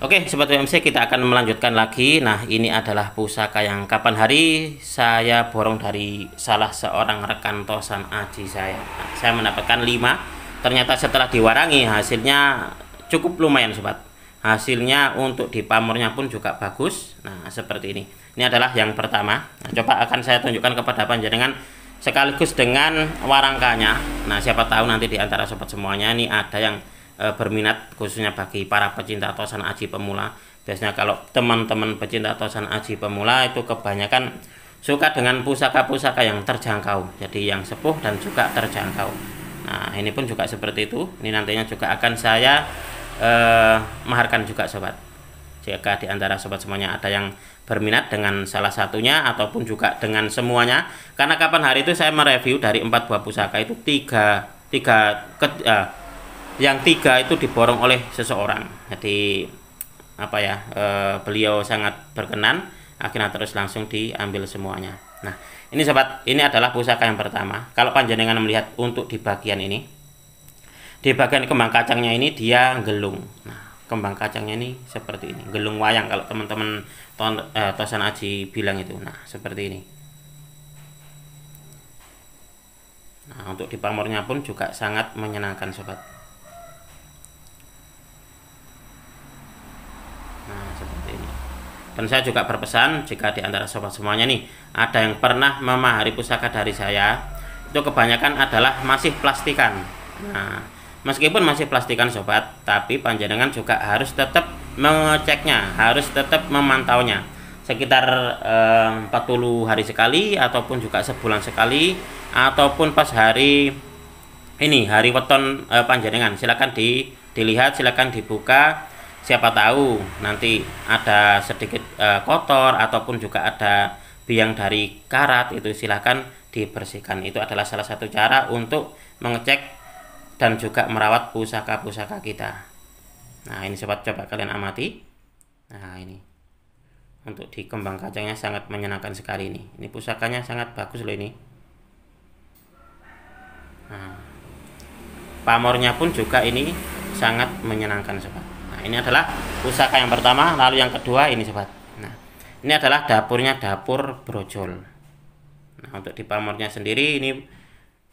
Oke, Sobat WMC kita akan melanjutkan lagi. Nah, ini adalah pusaka yang kapan hari saya borong dari salah seorang rekan tosan Aji saya. Nah, saya mendapatkan 5. Ternyata setelah diwarangi hasilnya cukup lumayan, Sobat. Hasilnya untuk di pamornya pun juga bagus. Nah, seperti ini. Ini adalah yang pertama. Nah, coba akan saya tunjukkan kepada panjenengan sekaligus dengan warangkanya. Nah, siapa tahu nanti di antara sobat semuanya ini ada yang e, berminat khususnya bagi para pecinta tosan aji pemula biasanya kalau teman-teman pecinta tosan aji pemula itu kebanyakan suka dengan pusaka-pusaka yang terjangkau jadi yang sepuh dan juga terjangkau nah ini pun juga seperti itu ini nantinya juga akan saya e, maharkan juga sobat jika di antara sobat semuanya ada yang berminat dengan salah satunya ataupun juga dengan semuanya karena kapan hari itu saya mereview dari empat buah pusaka itu tiga tiga ke, uh, yang tiga itu diborong oleh seseorang jadi apa ya e, beliau sangat berkenan akhirnya terus langsung diambil semuanya nah ini sobat, ini adalah pusaka yang pertama kalau panjenengan melihat untuk di bagian ini di bagian kembang kacangnya ini dia gelung nah kembang kacangnya ini seperti ini gelung wayang kalau teman-teman ton, eh, tosan aji bilang itu nah seperti ini Nah, untuk di pamornya pun juga sangat menyenangkan sobat. Dan saya juga berpesan jika di antara sobat semuanya nih ada yang pernah memahari pusaka dari saya itu kebanyakan adalah masih plastikan. Nah, meskipun masih plastikan sobat, tapi panjenengan juga harus tetap mengeceknya, harus tetap memantaunya sekitar eh, 40 hari sekali ataupun juga sebulan sekali ataupun pas hari ini hari weton eh, panjenengan silakan di dilihat silakan dibuka siapa tahu nanti ada sedikit e, kotor ataupun juga ada biang dari karat itu silahkan dibersihkan itu adalah salah satu cara untuk mengecek dan juga merawat pusaka-pusaka kita nah ini sobat coba kalian amati nah ini untuk dikembang kacangnya sangat menyenangkan sekali ini ini pusakanya sangat bagus loh ini nah pamornya pun juga ini sangat menyenangkan sobat ini adalah pusaka yang pertama, lalu yang kedua ini sobat. Nah, ini adalah dapurnya dapur brojol. Nah, untuk di pamornya sendiri ini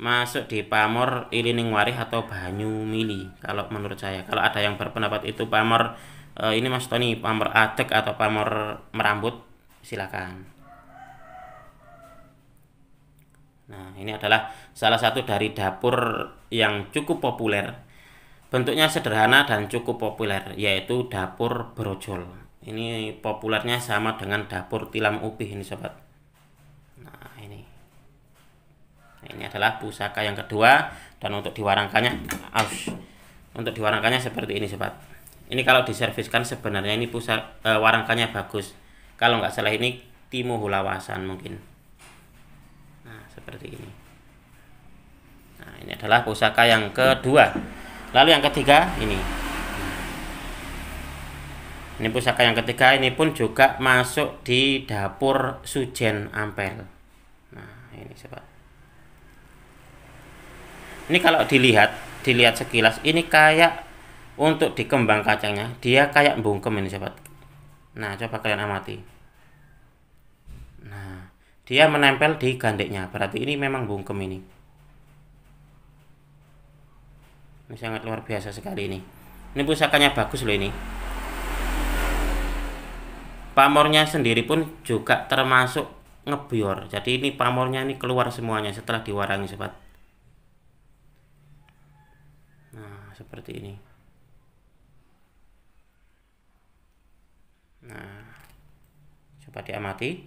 masuk di pamor ilining atau banyu mili kalau menurut saya. Kalau ada yang berpendapat itu pamor eh, ini Mas Tony pamor adek atau pamor merambut, silakan. Nah, ini adalah salah satu dari dapur yang cukup populer Bentuknya sederhana dan cukup populer, yaitu dapur brojol. Ini populernya sama dengan dapur tilam upih ini sobat. Nah ini, nah, ini adalah pusaka yang kedua dan untuk diwarangkannya, aus, untuk diwarangkannya seperti ini sobat. Ini kalau diserviskan sebenarnya ini pusat e, warangkanya bagus. Kalau nggak salah ini timu Hulawasan mungkin. Nah seperti ini. Nah ini adalah pusaka yang kedua lalu yang ketiga ini ini pusaka yang ketiga ini pun juga masuk di dapur sujen ampel nah ini sobat ini kalau dilihat dilihat sekilas ini kayak untuk dikembang kacangnya dia kayak bungkem ini sobat nah coba kalian amati nah dia menempel di gandeknya berarti ini memang bungkem ini ini sangat luar biasa sekali ini ini pusakanya bagus loh ini pamornya sendiri pun juga termasuk ngebior jadi ini pamornya ini keluar semuanya setelah diwarangi sobat nah seperti ini nah coba diamati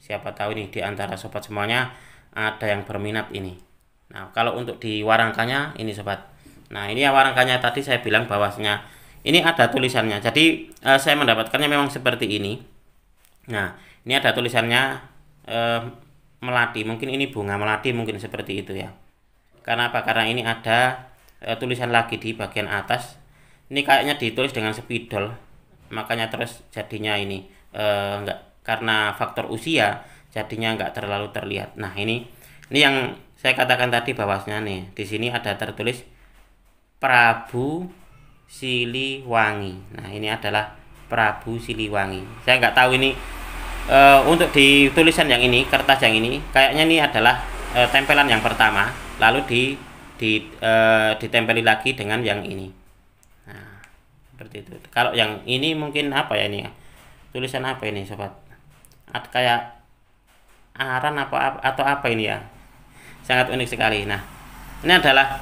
siapa tahu ini diantara sobat semuanya ada yang berminat ini nah kalau untuk diwarangkannya ini sobat Nah, ini awal rangkanya tadi saya bilang bahwasnya ini ada tulisannya. Jadi e, saya mendapatkannya memang seperti ini. Nah, ini ada tulisannya e, melati. Mungkin ini bunga melati mungkin seperti itu ya. Karena apa? Karena ini ada e, tulisan lagi di bagian atas. Ini kayaknya ditulis dengan spidol. Makanya terus jadinya ini e, enggak karena faktor usia jadinya enggak terlalu terlihat. Nah, ini ini yang saya katakan tadi bahwasnya nih, di sini ada tertulis Prabu Siliwangi. Nah, ini adalah Prabu Siliwangi. Saya nggak tahu ini e, untuk di tulisan yang ini, kertas yang ini, kayaknya ini adalah e, tempelan yang pertama, lalu di di e, ditempeli lagi dengan yang ini. Nah, seperti itu. Kalau yang ini mungkin apa ya ini Tulisan apa ini, sobat? At kayak aran apa atau apa ini ya? Sangat unik sekali. Nah, ini adalah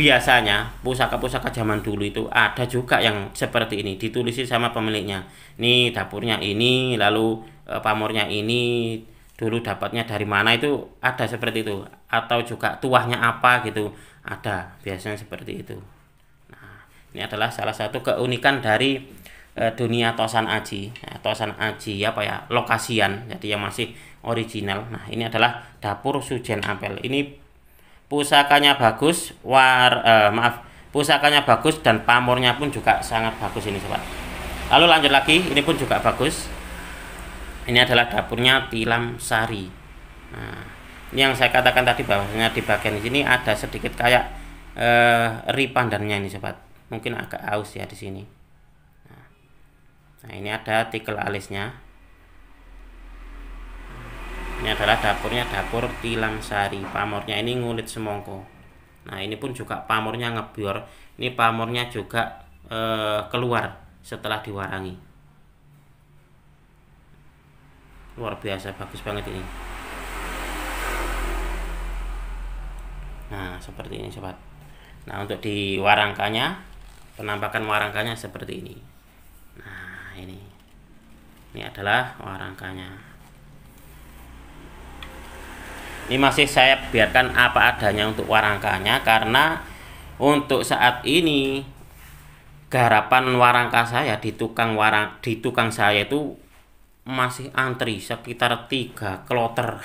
biasanya pusaka-pusaka zaman dulu itu ada juga yang seperti ini ditulisi sama pemiliknya ini dapurnya ini lalu e, pamornya ini dulu dapatnya dari mana itu ada seperti itu atau juga tuahnya apa gitu ada biasanya seperti itu nah ini adalah salah satu keunikan dari e, dunia tosan aji nah, tosan aji apa ya lokasian jadi yang masih original nah ini adalah dapur sujen apel ini pusakanya bagus war eh, maaf pusakanya bagus dan pamornya pun juga sangat bagus ini sobat lalu lanjut lagi ini pun juga bagus ini adalah dapurnya tilam sari nah, ini yang saya katakan tadi bahwasanya di bagian sini ada sedikit kayak eh, ripandannya ini sobat mungkin agak aus ya di sini nah, nah ini ada tikel alisnya ini adalah dapurnya dapur tilang sari pamornya ini ngulit semongko nah ini pun juga pamornya ngebior ini pamornya juga eh, keluar setelah diwarangi luar biasa bagus banget ini nah seperti ini sobat nah untuk di warangkanya penampakan warangkanya seperti ini nah ini ini adalah warangkanya ini masih saya biarkan apa adanya untuk warangkanya karena untuk saat ini garapan warangka saya di tukang warang di tukang saya itu masih antri sekitar tiga kloter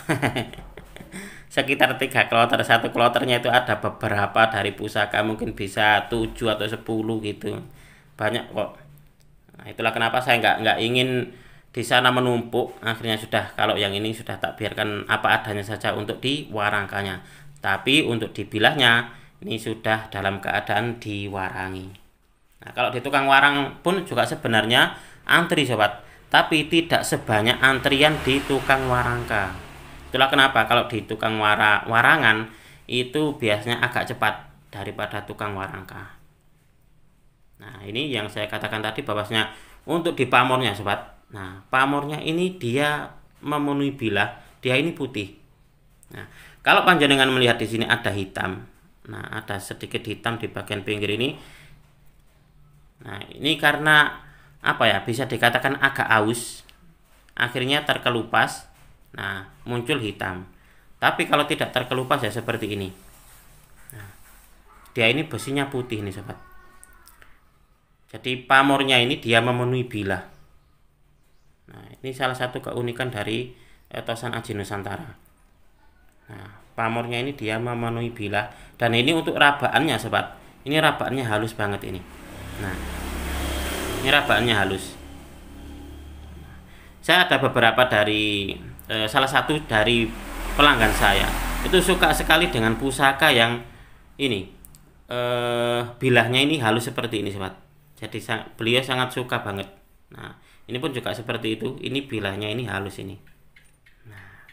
sekitar tiga kloter satu kloternya itu ada beberapa dari pusaka mungkin bisa tujuh atau sepuluh gitu banyak kok nah, itulah kenapa saya nggak nggak ingin di sana menumpuk akhirnya sudah kalau yang ini sudah tak biarkan apa adanya saja untuk diwarangkannya tapi untuk dibilahnya ini sudah dalam keadaan diwarangi nah kalau di tukang warang pun juga sebenarnya antri sobat tapi tidak sebanyak antrian di tukang warangka itulah kenapa kalau di tukang wara warangan itu biasanya agak cepat daripada tukang warangka nah ini yang saya katakan tadi bahwasanya untuk di pamornya sobat Nah, pamornya ini dia memenuhi bilah, dia ini putih. Nah, kalau panjenengan melihat di sini ada hitam. Nah, ada sedikit hitam di bagian pinggir ini. Nah, ini karena apa ya? Bisa dikatakan agak aus. Akhirnya terkelupas. Nah, muncul hitam. Tapi kalau tidak terkelupas ya seperti ini. Nah, dia ini besinya putih nih, sobat. Jadi pamornya ini dia memenuhi bilah. Nah, ini salah satu keunikan dari eh, tosan Aji Nusantara. Nah, pamornya ini dia memenuhi bilah dan ini untuk rabaannya sobat. Ini rabaannya halus banget ini. Nah, ini rabaannya halus. Nah, saya ada beberapa dari eh, salah satu dari pelanggan saya itu suka sekali dengan pusaka yang ini eh, bilahnya ini halus seperti ini sobat. Jadi beliau sangat suka banget. Nah, ini pun juga seperti itu ini bilahnya ini halus ini nah.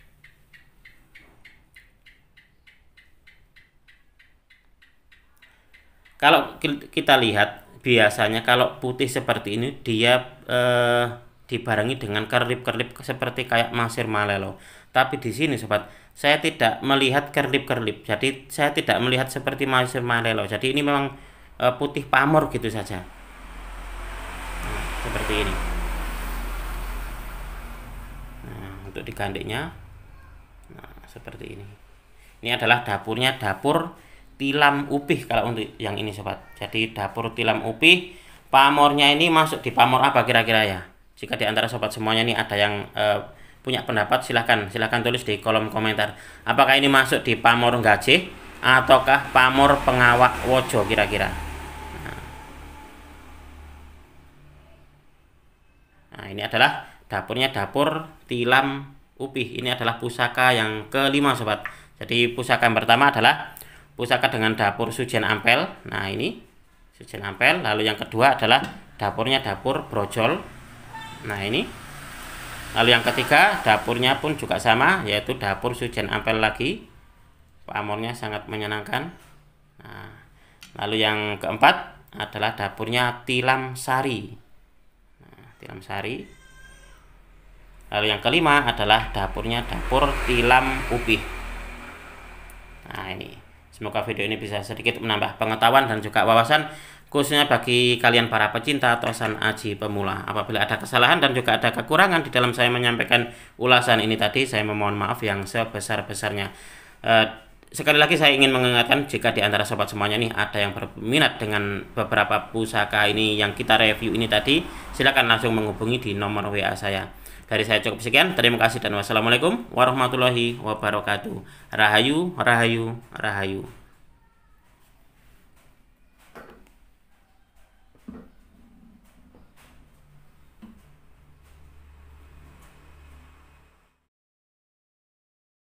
kalau kita lihat biasanya kalau putih seperti ini dia eh, dibarengi dengan kerlip-kerlip seperti kayak masir malelo tapi di sini sobat saya tidak melihat kerlip-kerlip jadi saya tidak melihat seperti masir malelo jadi ini memang eh, putih pamor gitu saja nah, seperti ini untuk digandengnya nah seperti ini ini adalah dapurnya dapur tilam upih kalau untuk yang ini sobat jadi dapur tilam upih pamornya ini masuk di pamor apa kira-kira ya jika di antara sobat semuanya ini ada yang eh, punya pendapat silahkan silahkan tulis di kolom komentar apakah ini masuk di pamor gajih ataukah pamor pengawak wojo kira-kira nah, nah ini adalah dapurnya dapur tilam upih ini adalah pusaka yang kelima sobat jadi pusaka yang pertama adalah pusaka dengan dapur sujen ampel nah ini sujen ampel lalu yang kedua adalah dapurnya dapur brojol nah ini lalu yang ketiga dapurnya pun juga sama yaitu dapur sujen ampel lagi pamornya sangat menyenangkan nah, lalu yang keempat adalah dapurnya tilam sari nah, tilam sari Lalu yang kelima adalah dapurnya dapur tilam ubi. Nah ini, semoga video ini bisa sedikit menambah pengetahuan dan juga wawasan khususnya bagi kalian para pecinta tosan aji pemula. Apabila ada kesalahan dan juga ada kekurangan di dalam saya menyampaikan ulasan ini tadi, saya memohon maaf yang sebesar-besarnya. Eh, sekali lagi saya ingin mengingatkan jika di antara sobat semuanya nih ada yang berminat dengan beberapa pusaka ini yang kita review ini tadi, silakan langsung menghubungi di nomor WA saya dari saya cukup sekian. Terima kasih dan wassalamualaikum warahmatullahi wabarakatuh. Rahayu, rahayu, rahayu.